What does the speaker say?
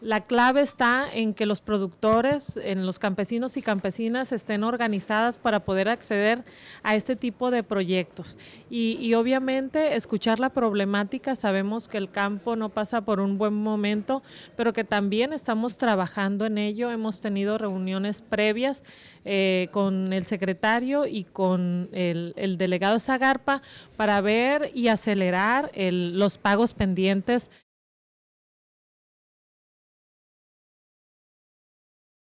La clave está en que los productores, en los campesinos y campesinas estén organizadas para poder acceder a este tipo de proyectos. Y, obviamente escuchar la problemática, sabemos que el campo no pasa por un buen momento, pero que también estamos trabajando en ello. Hemos tenido reuniones previas eh, con el secretario y con el, delegado Zagarpa para ver y acelerar los pagos pendientes.